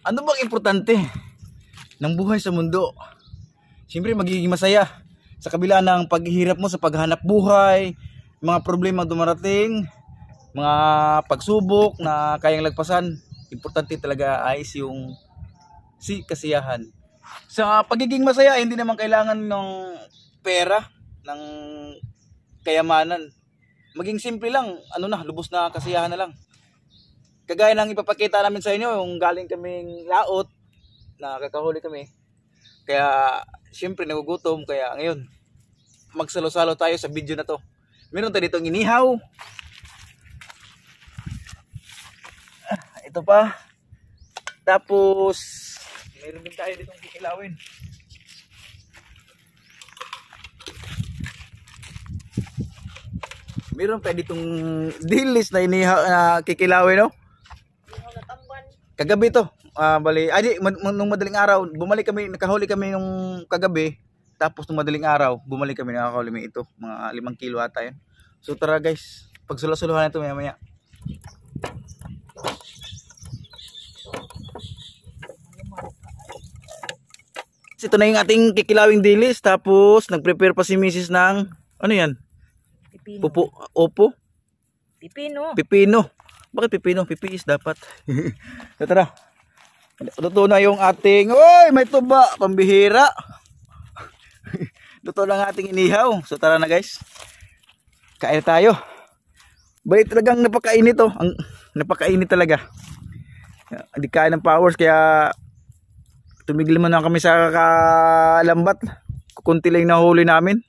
ano bang importante ng buhay sa mundo? Siyempre magiging masaya sa kabila ng paghihirap mo sa paghanap buhay, mga problema dumarating, mga pagsubok na kayang lagpasan. Importante talaga ay yung si kasiyahan. Sa pagiging masaya, hindi naman kailangan ng pera, ng kayamanan. Maging simple lang, ano na, lubos na kasiyahan na lang. Kagaya ng ipapakita namin sa inyo, yung galing kaming laot, nakakahuli kami. Kaya, syempre nagugutom. Kaya ngayon, magsalo-salo tayo sa video na to. Meron tayo ditong inihaw. Ito pa. Tapos, meron din tayo ditong kikilawin. Meron tayo ditong dilis na inihaw na kikilawin, no? Kagabi to. Uh, bali, ay ah, di, nung madaling araw, bumalik kami, nakahuli kami nung kagabi. Tapos nung madaling araw, bumalik kami, nakakahuli kami ito. Mga limang kilo ata yan. So tara guys, pagsulasuluhan na ito maya maya. Ito na yung ating kikilawing dilis. Tapos, nag-prepare pa si Mrs. ng, ano yan? Pipino. Pupo, opo? Pipino. Pipino. Bakit pipino? Pipiis dapat. so, tara. Luto na yung ating, oy, may tuba, pambihira. Luto na ating inihaw. So tara na guys. Kain tayo. Bait talagang napakainit oh. Ang napakainit talaga. Hindi kaya ng powers kaya tumigil man kami sa kalambat. Kukunti lang nahuli namin.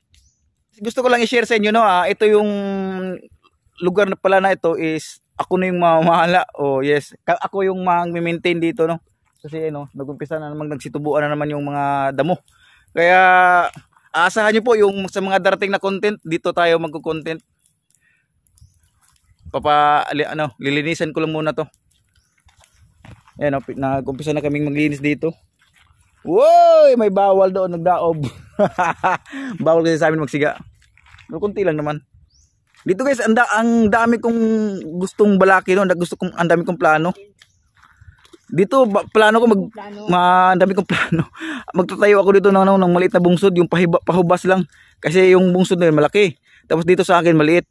Gusto ko lang i-share sa inyo no. Ah. Ito yung lugar na pala na ito is ako na yung mamahala. Oh, yes. Ako yung mag-maintain dito, no. Kasi ano, nagumpisa na naman nagsitubuan na naman yung mga damo. Kaya asahan niyo po yung sa mga darating na content, dito tayo magko-content. Papa li, ano, lilinisan ko lang muna to. Ayan, oh, nagumpisa na kaming maglinis dito. Woy! May bawal doon, nagdaob. bawal kasi sa amin magsiga. Pero kunti lang naman. Dito guys, anda, ang dami kong gustong balaki noon, gusto kong ang dami kong plano. Dito ba, plano ko mag ma, ang dami kong plano. Magtatayo ako dito ng, ng, maliit na bungsod, yung pahiba, pahubas lang kasi yung bungsod na yun, malaki. Tapos dito sa akin maliit.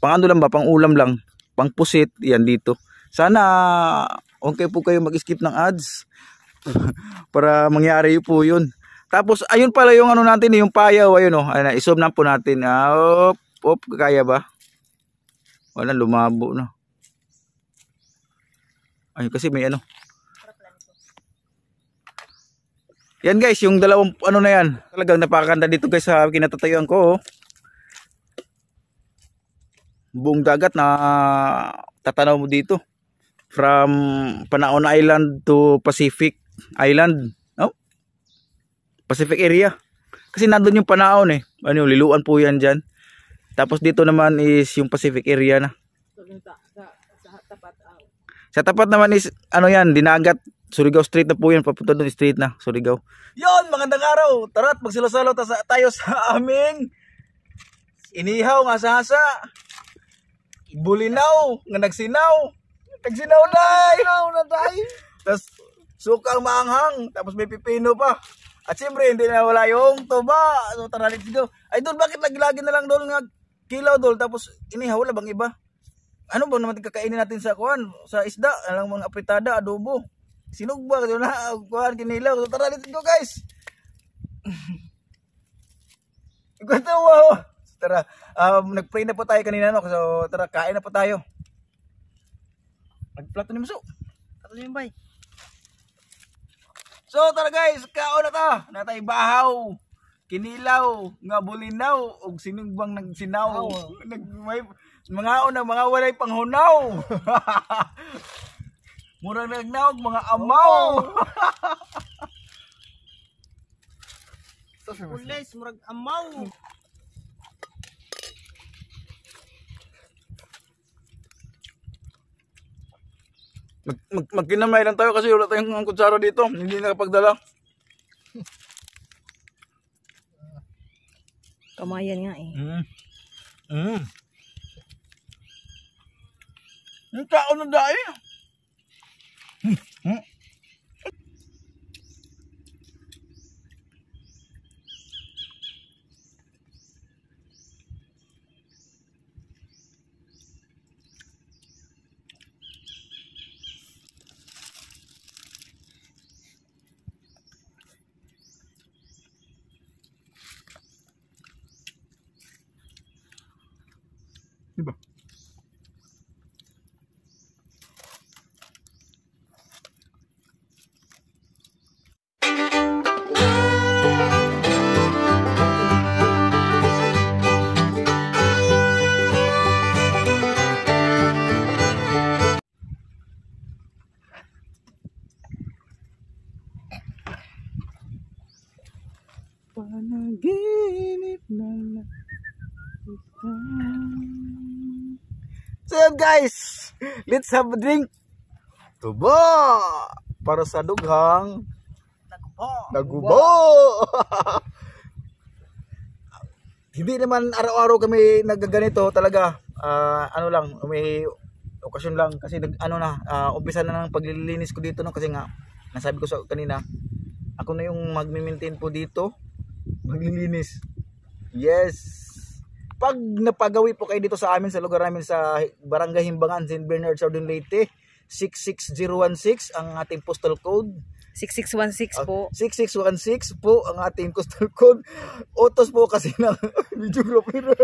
Pangano lang ba, pang ulam lang, pang pusit, yan dito. Sana okay po kayo mag-skip ng ads para mangyari po yun. Tapos ayun pala yung ano natin, yung payaw ayun oh. Ayun, ah, isom na po natin. Ah, oh, up kaya ba wala lumabo na ay kasi may ano yan guys yung dalawang ano na yan talagang napakaganda dito guys sa kinatatayuan ko oh. buong dagat na tatanaw mo dito from Panaon Island to Pacific Island oh Pacific area kasi nandun yung Panaon eh ano liluan po yan dyan tapos dito naman is yung Pacific area na. Sa tapat naman is ano yan, dinagat. Surigao Street na po yan, papunta doon street na, Surigao. Yon, magandang araw. Tara at magsilasalo tayo sa aming inihaw nga sa hasa. Bulinaw, nga nagsinaw. Nagsinaw na! Eh. Nagsinaw na tayo. Tapos sukang maanghang, tapos may pipino pa. At siyempre, hindi na wala yung tuba. So, tara, let's go. Ay, doon, bakit lagi-lagi na lang doon nga Kilaw dol tapos inihaw wala bang iba? Ano ba naman kakainin natin sa kuan? Sa isda, alang mga apritada, adobo. Sinog ba? Ito na, kuhan, kinilaw. So, tara, let's go guys! Kwento mo! Wow. Oh! tara, um, nag-pray na po tayo kanina, no? So, tara, kain na po tayo. Nag-plato ni Maso. Plato ni Bay. So, tara guys, kaon na ta. Natay bahaw kinilaw nga bulinaw og sinugbang nagsinaw oh. nag may mga una mga walay panghunaw murang nagnaog mga amaw oh. murag amaw Mag, mag, magkinamay lang tayo kasi wala tayong kutsara dito. Hindi nakapagdala. Kamayan nga eh. Mm. Mm. Yung tao na dahil. Mm. mm. panaginip na lang kita. So guys, let's have a drink. Tubo! Para sa dughang. Nagubo! Nagubo! Hindi naman araw-araw kami nagaganito talaga. Uh, ano lang, may okasyon lang kasi nag, ano na, uh, umpisa na ng paglilinis ko dito no kasi nga nasabi ko sa kanina, ako na yung magme-maintain po dito maglilinis. Yes. Pag napagawi po kayo dito sa amin sa lugar namin sa Barangay Himbangan, St. Bernard, Southern Leyte, 66016 ang ating postal code. 6616 ah, po. Uh, 6616 po ang ating postal code. Otos po kasi ng video grouper.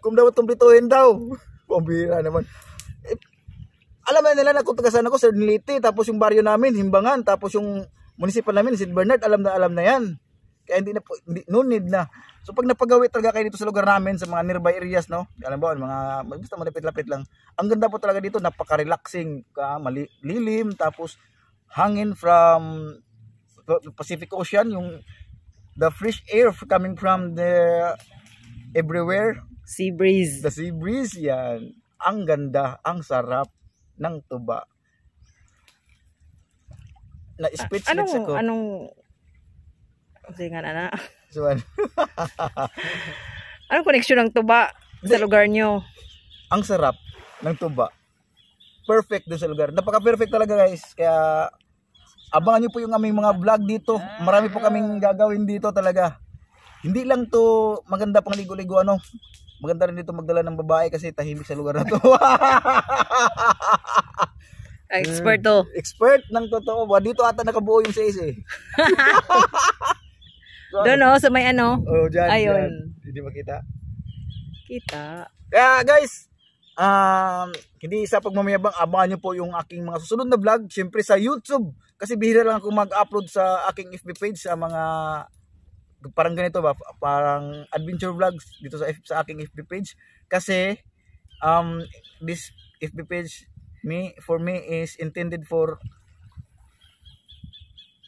Kung dapat kumplituhin daw. Pambira naman. Eh, alam na nila na kung tagasan ako, Southern Leyte, tapos yung baryo namin, Himbangan, tapos yung municipal namin, St. Bernard, alam na alam na yan. Kaya hindi na po, hindi, no need na. So pag napagawi talaga kayo dito sa lugar namin, sa mga nearby areas, no? Alam ba, mga, basta malapit-lapit lang. Ang ganda po talaga dito, napaka-relaxing. Uh, mali, lilim, tapos hangin from Pacific Ocean, yung the fresh air coming from the everywhere. Sea breeze. The sea breeze, yan. Ang ganda, ang sarap ng tuba. Na speechless ah, anong, ako. Anong Singan ana. Suwan. ano connection ng tuba sa lugar nyo? Ang sarap ng tuba. Perfect doon sa lugar. Napaka-perfect talaga guys. Kaya abangan nyo po yung aming mga vlog dito. Marami po kaming gagawin dito talaga. Hindi lang to maganda pang ligo-ligo ano. Maganda rin dito magdala ng babae kasi tahimik sa lugar na to. Ah, expert to. Hmm. Expert ng totoo. Dito ata nakabuo yung says eh. Doon oh, oh, sa may ano. Oh, dyan, Ayun. Dyan. Hindi makita. Kita. Kaya guys, um, hindi isa sa pagmamayabang, abangan nyo po yung aking mga susunod na vlog. Siyempre sa YouTube. Kasi bihira lang akong mag-upload sa aking FB page sa mga parang ganito ba, parang adventure vlogs dito sa sa aking FB page kasi um this FB page me for me is intended for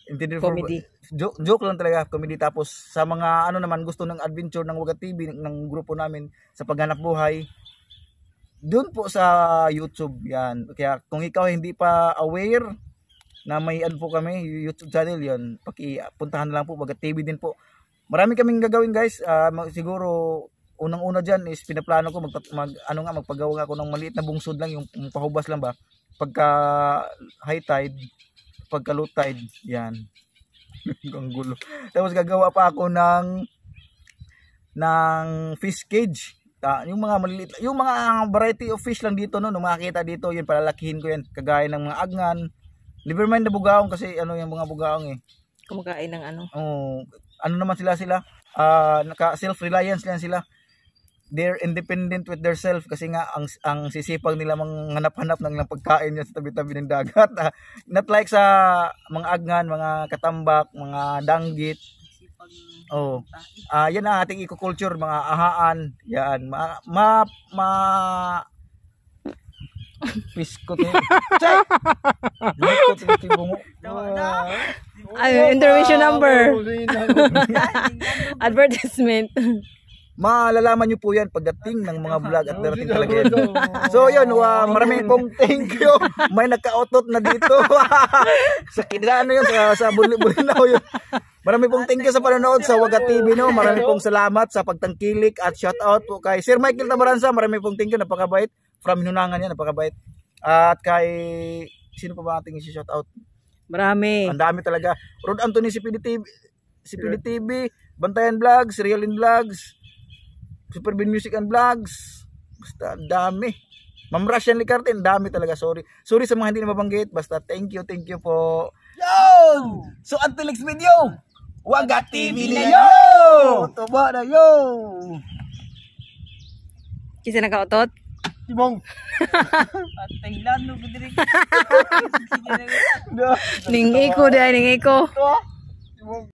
Intended comedy. For, joke, joke lang talaga, comedy. Tapos sa mga ano naman gusto ng adventure ng Waga TV, ng grupo namin sa paghanap buhay, doon po sa YouTube yan. Kaya kung ikaw hindi pa aware na may ano po kami, YouTube channel yon paki pakipuntahan lang po, Waga TV din po. Marami kaming gagawin guys, uh, siguro unang-una diyan is pinaplano ko mag, mag ano nga magpagawa ako ng maliit na bungsod lang yung, yung pahubas lang ba pagka high tide pagkalutay yan ang gulo tapos gagawa pa ako ng ng fish cage ta, yung mga maliliit yung mga variety of fish lang dito no nung makakita dito yun palalakihin ko yan kagaya ng mga agnan never mind na bugaong kasi ano yung mga bugaong eh kumakain ng ano oh ano naman sila sila uh, ah, naka self reliance lang sila they're independent with themselves kasi nga ang ang sisipag nila manghanap-hanap ng ilang pagkain yan sa tabi-tabi ng dagat. Ah, not like sa mga agnan, mga katambak, mga danggit. Oh. Ah, uh, yan ang ating eco mga ahaan, yan. Ma ma, ma Piskot eh. Chay! Piskot yung Ay, intermission number. Advertisement. Malalaman nyo po yan pagdating ng mga vlog at darating talaga yan. So yun, uh, marami pong thank you. May nagka na dito. sa kinano yun, sa, sa bulinaw yun. Maraming pong thank you sa panonood sa Waga TV. No? Maraming pong salamat sa pagtangkilik at shout out po kay Sir Michael Tabaransa. Maraming pong thank you, napakabait. From Hinunangan yan, napakabait. At kay, sino pa ba ating shout out? Marami. Ang dami talaga. Rod Anthony, si PDTV, si PDTV, Bantayan Vlogs, Realin Vlogs, Super Music and Vlogs. Basta dami. Ma'am Russian Licarte, dami talaga. Sorry. Sorry sa mga hindi na mabanggit. Basta thank you, thank you po. Yo! So until next video, Waga TV na yo! Tuba na yo! Kisa nakautot? Timong. At Thailand no gudiri. Ning iko dai ning iko. Timong.